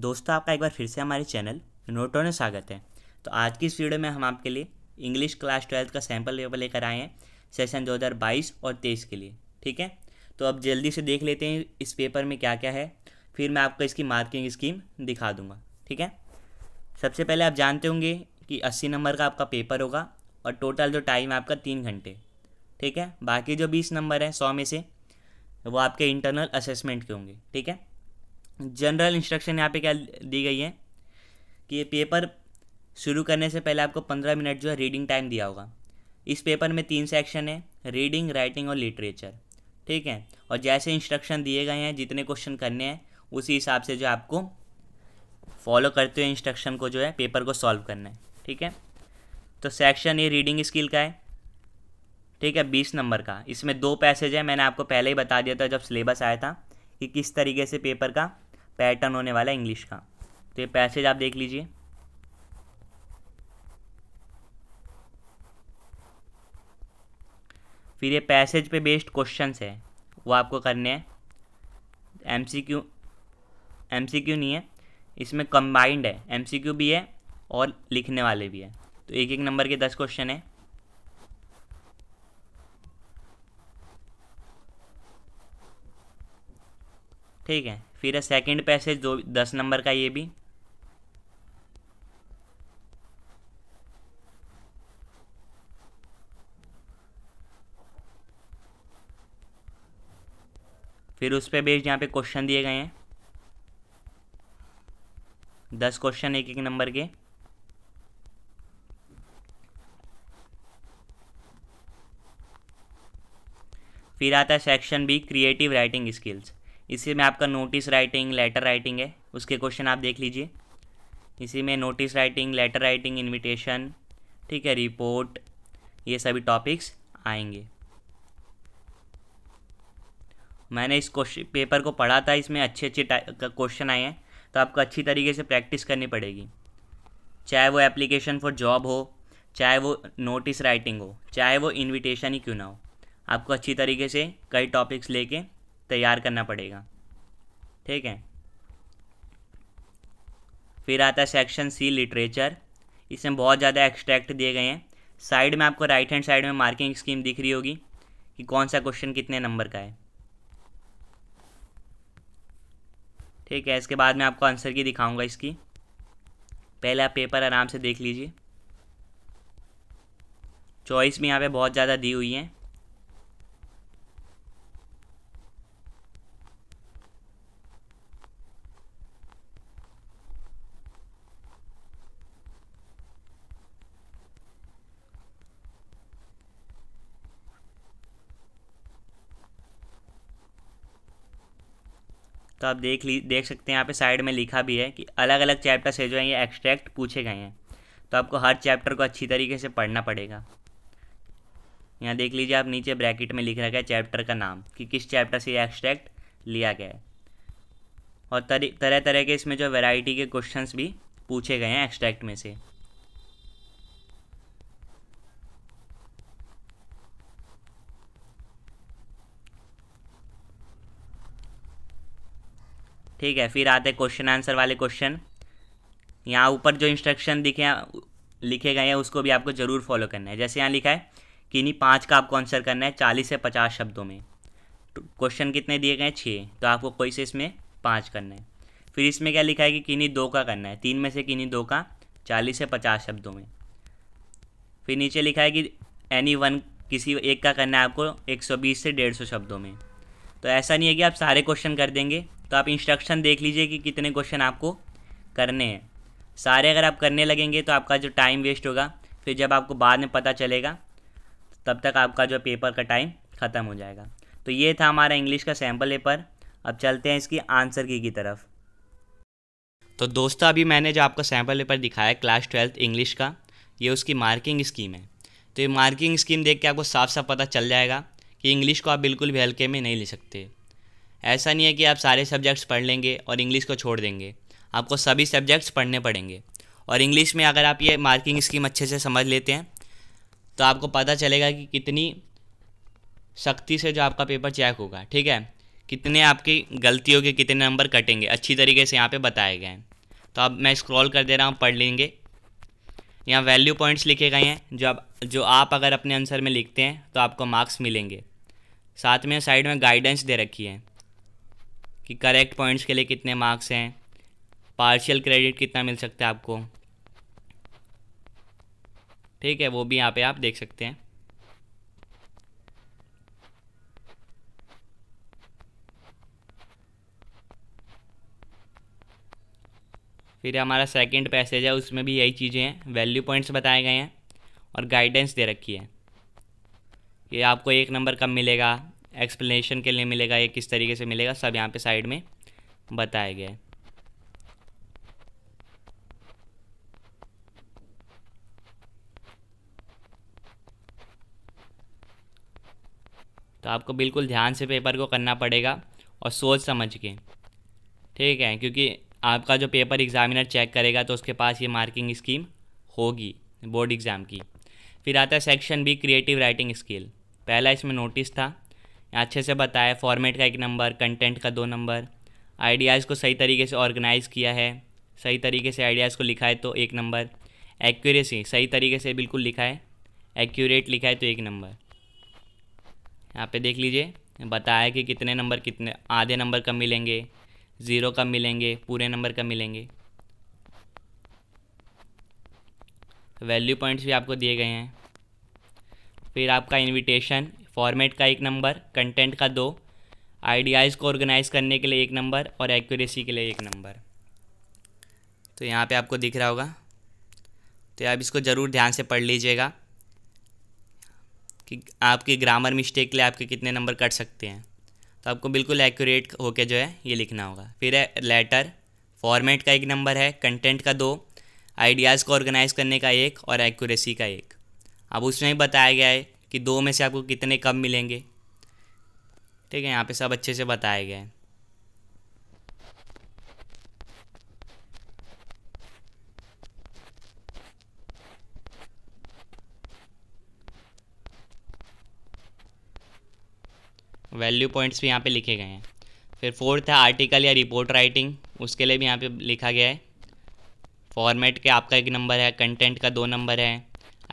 दोस्तों आपका एक बार फिर से हमारे चैनल नोटो में स्वागत है तो आज की इस वीडियो में हम आपके लिए इंग्लिश क्लास ट्वेल्थ का सैम्पल पेपर लेकर आए हैं सेशन 2022 और 23 के लिए ठीक है तो अब जल्दी से देख लेते हैं इस पेपर में क्या क्या है फिर मैं आपको इसकी मार्किंग स्कीम दिखा दूँगा ठीक है सबसे पहले आप जानते होंगे कि अस्सी नंबर का आपका पेपर होगा और टोटल जो टाइम है आपका तीन घंटे ठीक है बाकी जो बीस नंबर है सौ में से वो आपके इंटरनल असेसमेंट के होंगे ठीक है जनरल इंस्ट्रक्शन यहाँ पे क्या दी गई है कि ये पेपर शुरू करने से पहले आपको पंद्रह मिनट जो है रीडिंग टाइम दिया होगा इस पेपर में तीन सेक्शन है रीडिंग राइटिंग और लिटरेचर ठीक है और जैसे इंस्ट्रक्शन दिए गए हैं जितने क्वेश्चन करने हैं उसी हिसाब से जो आपको फॉलो करते हुए इंस्ट्रक्शन को जो है पेपर को सॉल्व करना है ठीक है तो सेक्शन ये रीडिंग स्किल का है ठीक है बीस नंबर का इसमें दो पैसेज है मैंने आपको पहले ही बता दिया था जब सिलेबस आया था कि किस तरीके से पेपर का पैटर्न होने वाला है इंग्लिश का तो ये पैसेज आप देख लीजिए फिर ये पैसेज पे बेस्ड क्वेश्चंस है वो आपको करने हैं M C Q M C Q नहीं है इसमें कंबाइंड है एम सी क्यू भी है और लिखने वाले भी है तो एक एक नंबर के दस क्वेश्चन हैं ठीक है फिर है सेकेंड पैसेज दो दस नंबर का ये भी फिर उस पर बेस्ड यहाँ पे क्वेश्चन दिए गए हैं दस क्वेश्चन एक एक नंबर के फिर आता है section B creative writing skills इसी में आपका नोटिस राइटिंग लेटर राइटिंग है उसके क्वेश्चन आप देख लीजिए इसी में notice writing letter writing invitation ठीक है रिपोर्ट ये सभी टॉपिक्स आएंगे मैंने इस क्वेश्चन पेपर को पढ़ा था इसमें अच्छे अच्छे क्वेश्चन आए हैं तो आपको अच्छी तरीके से प्रैक्टिस करनी पड़ेगी चाहे वो एप्लीकेशन फॉर जॉब हो चाहे वो नोटिस राइटिंग हो चाहे वो इनविटेशन ही क्यों ना हो आपको अच्छी तरीके से कई टॉपिक्स लेके तैयार करना पड़ेगा ठीक है फिर आता है सेक्शन सी लिटरेचर इसमें बहुत ज़्यादा एक्सट्रैक्ट दिए गए हैं साइड में आपको राइट हैंड साइड में मार्किंग स्कीम दिख रही होगी कि कौन सा क्वेश्चन कितने नंबर का है ठीक है इसके बाद मैं आपको आंसर की दिखाऊंगा इसकी पहले आप पेपर आराम से देख लीजिए चॉइस भी यहाँ पे बहुत ज़्यादा दी हुई है तो आप देख ली देख सकते हैं यहाँ पे साइड में लिखा भी है कि अलग अलग चैप्टर से जो है ये एक्सट्रैक्ट पूछे गए हैं तो आपको हर चैप्टर को अच्छी तरीके से पढ़ना पड़ेगा यहाँ देख लीजिए आप नीचे ब्रैकेट में लिख रखा है चैप्टर का नाम कि किस चैप्टर से ये एक्सट्रैक्ट लिया गया है और तरह तरह के इसमें जो वेराइटी के क्वेश्चन भी पूछे गए हैं एक्सट्रैक्ट में से ठीक है फिर आते क्वेश्चन आंसर वाले क्वेश्चन यहाँ ऊपर जो इंस्ट्रक्शन दिखे लिखे गए हैं उसको भी आपको ज़रूर फॉलो करना है जैसे यहाँ लिखा है कि नहीं पाँच का आपको आंसर करना है चालीस से पचास शब्दों में क्वेश्चन तो कितने दिए गए हैं छः तो आपको कोई से इसमें पाँच करना है फिर इसमें क्या लिखा है कि किन्हीं दो का करना है तीन में से किन्हीं दो का चालीस से पचास शब्दों में फिर नीचे लिखा है कि एनी वन किसी एक का करना है आपको एक सौ बीस से डेढ़ सौ शब्दों में तो ऐसा नहीं है कि आप सारे क्वेश्चन कर देंगे तो आप इंस्ट्रक्शन देख लीजिए कि कितने क्वेश्चन आपको करने हैं सारे अगर आप करने लगेंगे तो आपका जो टाइम वेस्ट होगा फिर जब आपको बाद में पता चलेगा तब तक आपका जो पेपर का टाइम ख़त्म हो जाएगा तो ये था हमारा इंग्लिश का सैम्पल पेपर अब चलते हैं इसकी आंसर की की तरफ तो दोस्तों अभी मैंने जो आपका सैम्पल पेपर दिखाया क्लास ट्वेल्थ इंग्लिश का ये उसकी मार्किंग स्कीम है तो ये मार्किंग स्कीम देख के आपको साफ साफ पता चल जाएगा कि इंग्लिश को आप बिल्कुल भी हल्के में नहीं ले सकते ऐसा नहीं है कि आप सारे सब्जेक्ट्स पढ़ लेंगे और इंग्लिश को छोड़ देंगे आपको सभी सब्जेक्ट्स पढ़ने पड़ेंगे और इंग्लिश में अगर आप ये मार्किंग स्कीम अच्छे से समझ लेते हैं तो आपको पता चलेगा कि कितनी सख्ती से जो आपका पेपर चेक होगा ठीक है कितने आपकी गलतियों के कितने नंबर कटेंगे अच्छी तरीके से यहाँ पे बताए गए हैं तो अब मैं स्क्रॉल कर दे रहा हूँ पढ़ लेंगे यहाँ वैल्यू पॉइंट्स लिखे गए हैं जो आप जो आप अगर अपने आंसर में लिखते हैं तो आपको मार्क्स मिलेंगे साथ में साइड में गाइडेंस दे रखी है कि करेक्ट पॉइंट्स के लिए कितने मार्क्स हैं पार्शियल क्रेडिट कितना मिल सकता है आपको ठीक है वो भी यहाँ पे आप देख सकते हैं फिर हमारा सेकंड पैसेज है उसमें भी यही चीज़ें हैं वैल्यू पॉइंट्स बताए गए हैं और गाइडेंस दे रखी है कि आपको एक नंबर कब मिलेगा एक्सप्लेनेशन के लिए मिलेगा ये किस तरीके से मिलेगा सब यहाँ पे साइड में बताया गया है तो आपको बिल्कुल ध्यान से पेपर को करना पड़ेगा और सोच समझ के ठीक है क्योंकि आपका जो पेपर एग्ज़ामिनर चेक करेगा तो उसके पास ये मार्किंग स्कीम होगी बोर्ड एग्ज़ाम की फिर आता है section B creative writing skill पहला इसमें नोटिस था अच्छे से बताया फॉर्मेट का एक नंबर कंटेंट का दो नंबर आइडियाज़ को सही तरीके से ऑर्गेनाइज़ किया है सही तरीके से आइडियाज़ को लिखा है तो एक नंबर एक्यूरेसी सही तरीके से बिल्कुल लिखा है एक्यूरेट लिखा है तो एक नंबर यहाँ पे देख लीजिए बताया कि कितने नंबर कितने आधे नंबर कब मिलेंगे ज़ीरो कब मिलेंगे पूरे नंबर कब मिलेंगे वैल्यू पॉइंट्स भी आपको दिए गए हैं फिर आपका इनविटेशन फॉर्मेट का एक नंबर कंटेंट का दो आइडियाज़ को ऑर्गेनाइज करने के लिए एक नंबर और एक्यूरेसी के लिए एक नंबर तो यहाँ पे आपको दिख रहा होगा तो आप इसको ज़रूर ध्यान से पढ़ लीजिएगा कि आपकी ग्रामर मिस्टेक के लिए आपके कितने नंबर कट सकते हैं तो आपको बिल्कुल एक्यूरेट होके जो है ये लिखना होगा फिर है लेटर फॉर्मेट का एक नंबर है कंटेंट का दो आइडियाज़ को ऑर्गेनाइज करने का एक और एक्यूरेसी का एक अब उसमें बताया गया है कि दो में से आपको कितने कब मिलेंगे ठीक है यहाँ पे सब अच्छे से बताए गए हैं वैल्यू पॉइंट्स भी यहाँ पे लिखे गए हैं फिर फोर्थ है आर्टिकल या रिपोर्ट राइटिंग उसके लिए भी यहाँ पे लिखा गया है फॉर्मेट के आपका एक नंबर है कंटेंट का दो नंबर है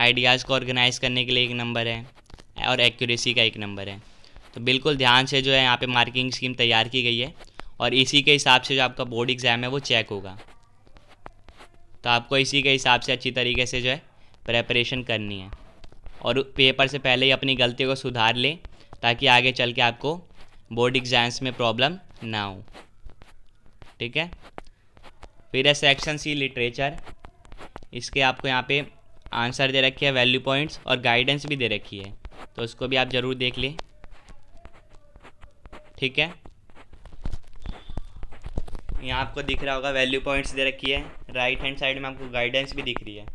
आइडियाज़ को ऑर्गेनाइज़ करने के लिए एक नंबर है और एक्यूरेसी का एक नंबर है तो बिल्कुल ध्यान से जो है यहाँ पे मार्किंग स्कीम तैयार की गई है और इसी के हिसाब से जो आपका बोर्ड एग्ज़ाम है वो चेक होगा तो आपको इसी के हिसाब से अच्छी तरीके से जो है प्रेपरेशन करनी है और पेपर से पहले ही अपनी गलती को सुधार लें ताकि आगे चल के आपको बोर्ड एग्ज़ाम्स में प्रॉब्लम ना हो ठीक है फिर है सेक्शन सी लिटरेचर इसके आपको यहाँ पे आंसर दे रखी है वैल्यू पॉइंट्स और गाइडेंस भी दे रखी है तो उसको भी आप ज़रूर देख लें ठीक है यहाँ आपको दिख रहा होगा वैल्यू पॉइंट्स दे रखी है राइट हैंड साइड में आपको गाइडेंस भी दिख रही है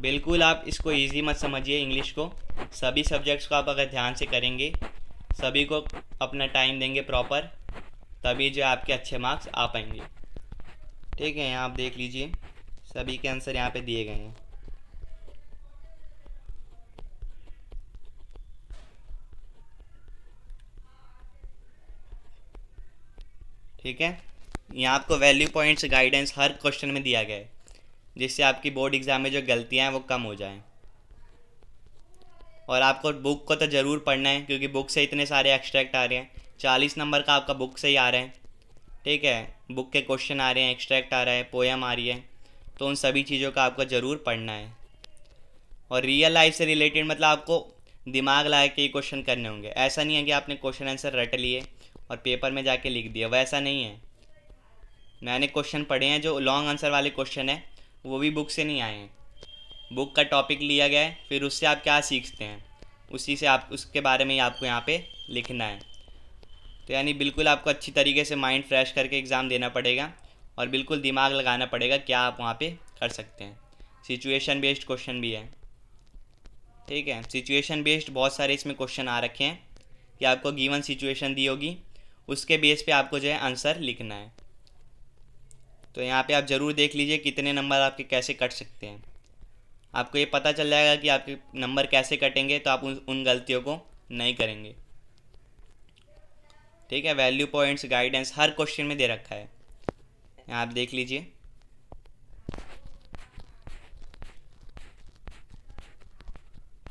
बिल्कुल आप इसको इजी मत समझिए इंग्लिश को सभी सब्जेक्ट्स को आप अगर ध्यान से करेंगे सभी को अपना टाइम देंगे प्रॉपर तभी जो आपके अच्छे मार्क्स आ पाएंगे ठीक है यहाँ आप देख लीजिए सभी के आंसर यहाँ पे दिए गए हैं ठीक है यहाँ आपको वैल्यू पॉइंट्स गाइडेंस हर क्वेश्चन में दिया गया है जिससे आपकी बोर्ड एग्ज़ाम में जो गलतियाँ हैं वो कम हो जाएं और आपको बुक को तो ज़रूर पढ़ना है क्योंकि बुक से इतने सारे एक्सट्रैक्ट आ रहे हैं चालीस नंबर का आपका बुक से ही आ रहा है ठीक है बुक के क्वेश्चन आ रहे हैं एक्सट्रैक्ट आ रहा है पोएम आ रही है तो उन सभी चीज़ों का आपको ज़रूर पढ़ना है और रियल लाइफ से रिलेटेड मतलब आपको दिमाग ला के ये क्वेश्चन करने होंगे ऐसा नहीं है कि आपने क्वेश्चन आंसर रट लिए और पेपर में जाके लिख दिया वैसा नहीं है मैंने क्वेश्चन पढ़े हैं जो लॉन्ग आंसर वाले क्वेश्चन है वो भी बुक से नहीं आए हैं बुक का टॉपिक लिया गया है फिर उससे आप क्या सीखते हैं उसी से आप उसके बारे में ही आपको यहाँ पे लिखना है तो यानी बिल्कुल आपको अच्छी तरीके से माइंड फ्रेश करके एग्ज़ाम देना पड़ेगा और बिल्कुल दिमाग लगाना पड़ेगा क्या आप वहाँ पे कर सकते हैं सिचुएशन बेस्ड क्वेश्चन भी है ठीक है सिचुएशन बेस्ड बहुत सारे इसमें क्वेश्चन आ रखे हैं कि आपको गिवन सिचुएशन दी होगी उसके बेस पे आपको जो है आंसर लिखना है तो यहाँ पे आप ज़रूर देख लीजिए कितने नंबर आपके कैसे कट सकते हैं आपको ये पता चल जाएगा कि आपके नंबर कैसे कटेंगे तो आप उन उन गलतियों को नहीं करेंगे ठीक है वैल्यू पॉइंट्स गाइडेंस हर क्वेश्चन में दे रखा है आप देख लीजिए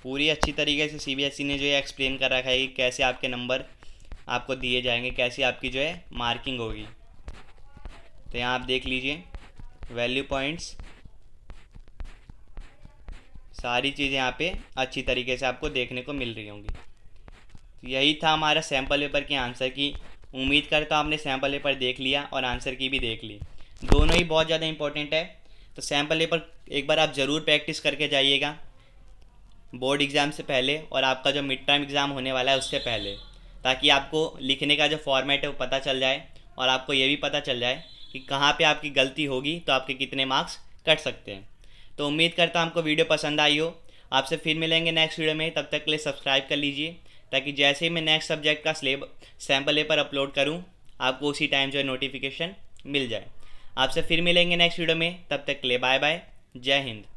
पूरी अच्छी तरीके से सीबीएसई e ने जो है एक्सप्लेन कर रखा है कि कैसे आपके नंबर आपको दिए जाएंगे कैसी आपकी जो है मार्किंग होगी तो यहाँ आप देख लीजिए वैल्यू पॉइंट्स सारी चीज़ें यहाँ पे अच्छी तरीके से आपको देखने को मिल रही होंगी तो यही था हमारा सैम्पल पेपर के आंसर की उम्मीद करता तो हूँ आपने सैम्पल पेपर देख लिया और आंसर की भी देख ली दोनों ही बहुत ज़्यादा इंपॉर्टेंट है तो सैम्पल पेपर एक बार आप ज़रूर प्रैक्टिस करके जाइएगा बोर्ड एग्ज़ाम से पहले और आपका जो मिड टर्म एग्ज़ाम होने वाला है उससे पहले ताकि आपको लिखने का जो फॉर्मेट है वो पता चल जाए और आपको ये भी पता चल जाए कि कहाँ पे आपकी गलती होगी तो आपके कितने मार्क्स कट सकते हैं तो उम्मीद करता हूँ आपको वीडियो पसंद आई हो आपसे फिर मिलेंगे नेक्स्ट वीडियो में तब तक के लिए सब्सक्राइब कर लीजिए ताकि जैसे ही मैं नेक्स्ट सब्जेक्ट का स्लेब सैम्पल पेपर अपलोड करूँ आपको उसी टाइम जो है नोटिफिकेशन मिल जाए आपसे फिर मिलेंगे नेक्स्ट वीडियो में तब तक के लिए बाय बाय जय हिंद